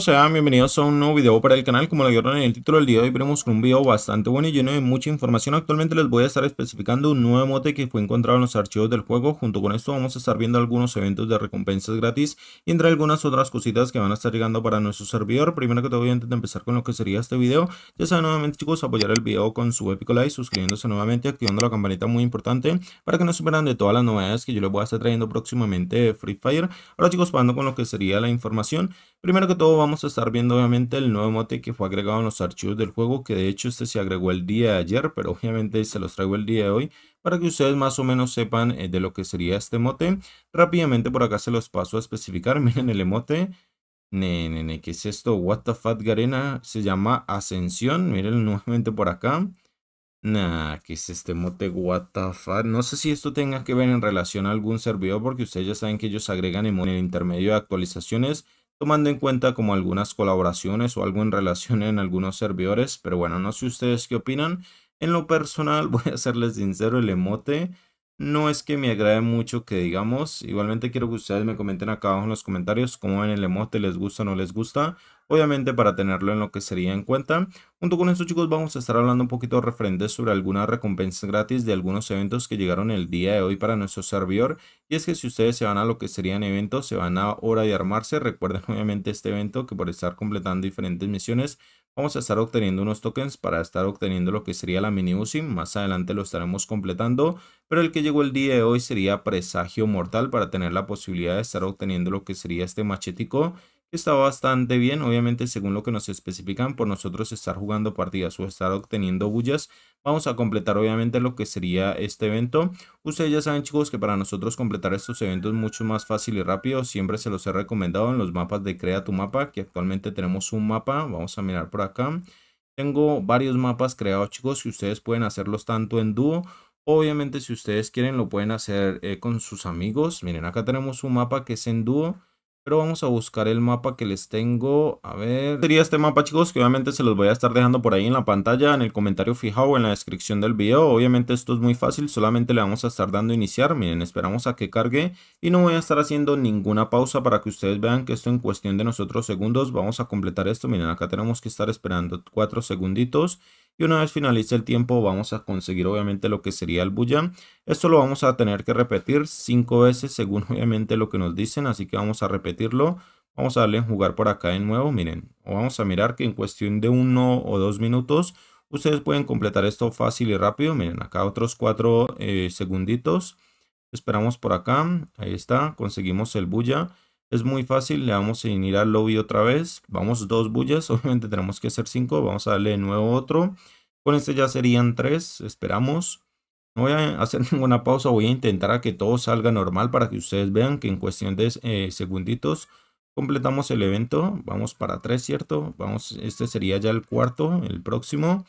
sean bienvenidos a un nuevo video para el canal, como lo vieron en el título del día de hoy veremos un video bastante bueno y lleno de mucha información, actualmente les voy a estar especificando un nuevo mote que fue encontrado en los archivos del juego, junto con esto vamos a estar viendo algunos eventos de recompensas gratis y entre algunas otras cositas que van a estar llegando para nuestro servidor, primero que todo antes de empezar con lo que sería este video, ya saben nuevamente chicos apoyar el video con su épico like, suscribiéndose nuevamente, activando la campanita muy importante para que no se pierdan de todas las novedades que yo les voy a estar trayendo próximamente de Free Fire, ahora chicos pasando con lo que sería la información, primero que todo vamos a estar viendo obviamente el nuevo emote que fue agregado en los archivos del juego, que de hecho este se agregó el día de ayer, pero obviamente se los traigo el día de hoy para que ustedes más o menos sepan eh, de lo que sería este emote, Rápidamente por acá se los paso a especificar, miren el emote. nene, ¿qué es esto? What the fuck, Garena? Se llama Ascensión, miren nuevamente por acá. Nah, ¿qué es este mote? What the fuck? No sé si esto tenga que ver en relación a algún servidor, porque ustedes ya saben que ellos agregan en el intermedio de actualizaciones tomando en cuenta como algunas colaboraciones o algo en relación en algunos servidores, pero bueno, no sé ustedes qué opinan. En lo personal, voy a serles sincero, el emote no es que me agrade mucho que digamos. Igualmente quiero que ustedes me comenten acá abajo en los comentarios cómo ven el emote, les gusta o no les gusta obviamente para tenerlo en lo que sería en cuenta. Junto con esto chicos vamos a estar hablando un poquito referente sobre algunas recompensas gratis de algunos eventos que llegaron el día de hoy para nuestro servidor y es que si ustedes se van a lo que serían eventos, se van a hora de armarse, recuerden obviamente este evento que por estar completando diferentes misiones vamos a estar obteniendo unos tokens para estar obteniendo lo que sería la mini usim Más adelante lo estaremos completando, pero el que llegó el día de hoy sería Presagio Mortal para tener la posibilidad de estar obteniendo lo que sería este machetico Está bastante bien, obviamente según lo que nos especifican, por nosotros estar jugando partidas o estar obteniendo bullas, vamos a completar obviamente lo que sería este evento. Ustedes ya saben chicos que para nosotros completar estos eventos mucho más fácil y rápido, siempre se los he recomendado en los mapas de Crea tu Mapa, que actualmente tenemos un mapa, vamos a mirar por acá. Tengo varios mapas creados chicos y ustedes pueden hacerlos tanto en dúo Obviamente si ustedes quieren lo pueden hacer eh, con sus amigos. Miren acá tenemos un mapa que es en dúo. Pero vamos a buscar el mapa que les tengo. A ver. Sería este mapa, chicos, que obviamente se los voy a estar dejando por ahí en la pantalla, en el comentario fijado, en la descripción del video. Obviamente esto es muy fácil, solamente le vamos a estar dando iniciar. Miren, esperamos a que cargue y no voy a estar haciendo ninguna pausa para que ustedes vean que esto en cuestión de nosotros segundos vamos a completar esto. Miren, acá tenemos que estar esperando cuatro segunditos y una vez finalice el tiempo vamos a conseguir obviamente lo que sería el bulla Esto lo vamos a tener que repetir cinco veces según obviamente lo que nos dicen, así que vamos a repetirlo. Vamos a darle en jugar por acá de nuevo, miren, o vamos a mirar que en cuestión de uno o dos minutos ustedes pueden completar esto fácil y rápido. Miren, acá otros cuatro eh, segunditos. Esperamos por acá, ahí está, conseguimos el bulla. Es muy fácil, le vamos a ir al lobby otra vez. Vamos dos bullas, obviamente tenemos que hacer cinco. Vamos a darle de nuevo otro. Con este ya serían tres, esperamos. No voy a hacer ninguna pausa, voy a intentar a que todo salga normal para que ustedes vean que en cuestión de eh, segunditos completamos el evento. Vamos para tres, ¿cierto? Vamos, este sería ya el cuarto, el próximo.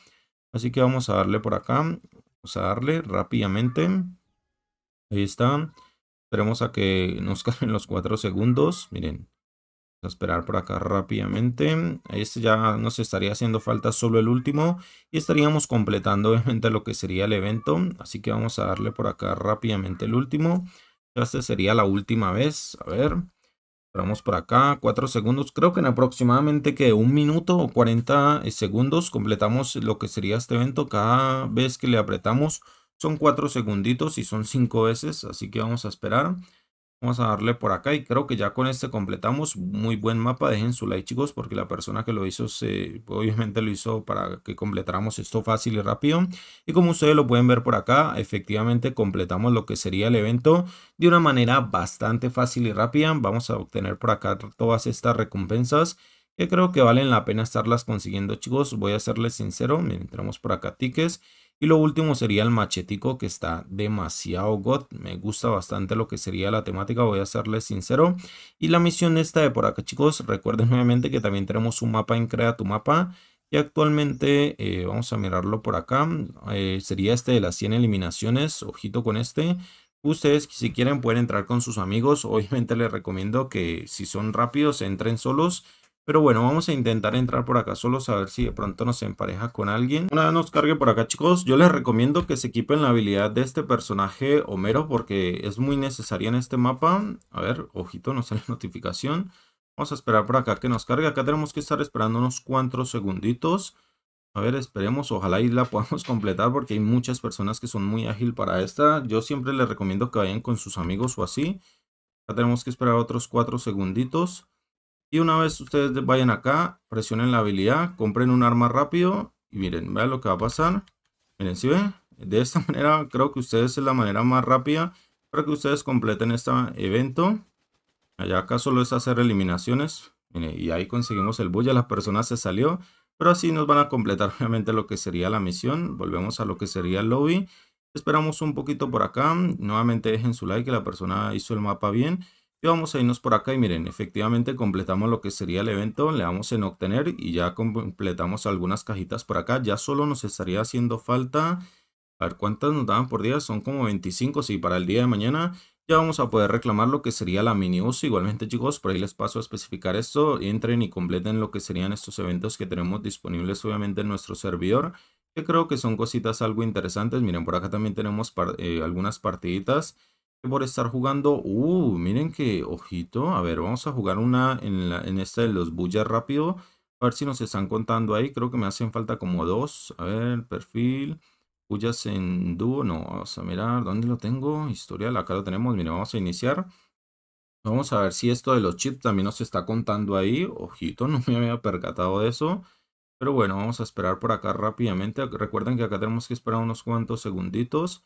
Así que vamos a darle por acá. Vamos a darle rápidamente. Ahí está. Esperemos a que nos caen los 4 segundos. Miren. Vamos a esperar por acá rápidamente. Este ya nos estaría haciendo falta solo el último. Y estaríamos completando obviamente lo que sería el evento. Así que vamos a darle por acá rápidamente el último. Ya este sería la última vez. A ver. Esperamos por acá. 4 segundos. Creo que en aproximadamente que un minuto o 40 eh, segundos completamos lo que sería este evento. Cada vez que le apretamos son 4 segunditos y son 5 veces, así que vamos a esperar. Vamos a darle por acá y creo que ya con este completamos. Muy buen mapa, dejen su like chicos porque la persona que lo hizo se, obviamente lo hizo para que completáramos esto fácil y rápido. Y como ustedes lo pueden ver por acá, efectivamente completamos lo que sería el evento de una manera bastante fácil y rápida. Vamos a obtener por acá todas estas recompensas que creo que valen la pena estarlas consiguiendo chicos. Voy a serles sincero, entramos por acá tickets y lo último sería el machetico que está demasiado god. Me gusta bastante lo que sería la temática, voy a serles sincero. Y la misión esta de por acá chicos, recuerden nuevamente que también tenemos un mapa en Crea tu mapa. Y actualmente, eh, vamos a mirarlo por acá, eh, sería este de las 100 eliminaciones, ojito con este. Ustedes si quieren pueden entrar con sus amigos, obviamente les recomiendo que si son rápidos entren solos pero bueno, vamos a intentar entrar por acá solo a ver si de pronto nos empareja con alguien. Una vez nos cargue por acá, chicos, yo les recomiendo que se equipen la habilidad de este personaje Homero porque es muy necesaria en este mapa. A ver, ojito, no sale notificación. Vamos a esperar por acá que nos cargue. Acá tenemos que estar esperando unos cuantos segunditos. A ver, esperemos. Ojalá y la podamos completar porque hay muchas personas que son muy ágil para esta. Yo siempre les recomiendo que vayan con sus amigos o así. Acá tenemos que esperar otros cuatro segunditos. Y una vez ustedes vayan acá, presionen la habilidad, compren un arma rápido y miren, vean lo que va a pasar. Miren, si ven, de esta manera creo que ustedes es la manera más rápida para que ustedes completen este evento. Allá acá solo es hacer eliminaciones y ahí conseguimos el bulla, la persona se salió. Pero así nos van a completar obviamente lo que sería la misión. Volvemos a lo que sería el lobby. Esperamos un poquito por acá. Nuevamente dejen su like que la persona hizo el mapa bien. Y vamos a irnos por acá y miren, efectivamente completamos lo que sería el evento, le damos en obtener y ya completamos algunas cajitas por acá. Ya solo nos estaría haciendo falta, a ver cuántas nos daban por día, son como 25, sí, para el día de mañana ya vamos a poder reclamar lo que sería la mini uso. Igualmente chicos, por ahí les paso a especificar esto. Entren y completen lo que serían estos eventos que tenemos disponibles obviamente en nuestro servidor. Que creo que son cositas algo interesantes. Miren, por acá también tenemos eh, algunas partiditas por estar jugando. Uh, miren que ojito. A ver, vamos a jugar una en, la, en esta de los bullas rápido. A ver si nos están contando ahí. Creo que me hacen falta como dos. A ver, perfil. Bullas en dúo. No, vamos a mirar. ¿Dónde lo tengo? Historial. Acá lo tenemos. Miren, vamos a iniciar. Vamos a ver si esto de los chips también nos está contando ahí. Ojito, no me había percatado de eso. Pero bueno, vamos a esperar por acá rápidamente. Recuerden que acá tenemos que esperar unos cuantos segunditos.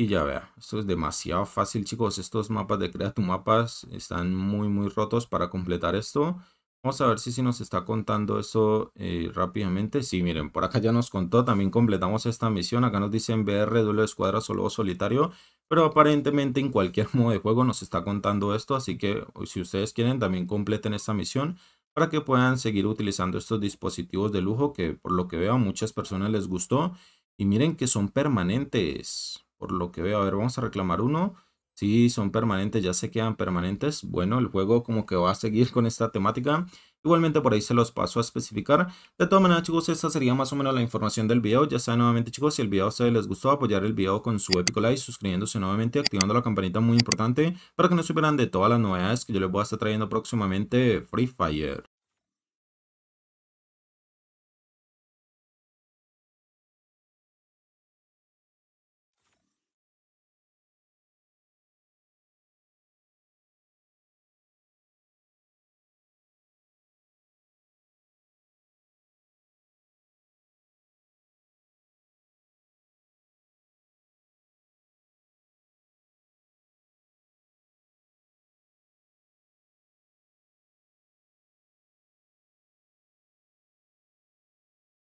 Y ya vea, esto es demasiado fácil chicos, estos mapas de crea tu mapas están muy muy rotos para completar esto. Vamos a ver si, si nos está contando eso eh, rápidamente. Sí, miren, por acá ya nos contó, también completamos esta misión. Acá nos dicen BR, duelo de escuadra, solo solitario. Pero aparentemente en cualquier modo de juego nos está contando esto. Así que si ustedes quieren también completen esta misión para que puedan seguir utilizando estos dispositivos de lujo que por lo que veo a muchas personas les gustó. Y miren que son permanentes por lo que veo. A ver, vamos a reclamar uno. sí, son permanentes, ya se quedan permanentes. Bueno, el juego como que va a seguir con esta temática. Igualmente por ahí se los paso a especificar. De todas maneras chicos, esta sería más o menos la información del video. Ya saben nuevamente chicos, si el video a les gustó, apoyar el video con su épico like, suscribiéndose nuevamente, activando la campanita muy importante para que no se pierdan de todas las novedades que yo les voy a estar trayendo próximamente Free Fire.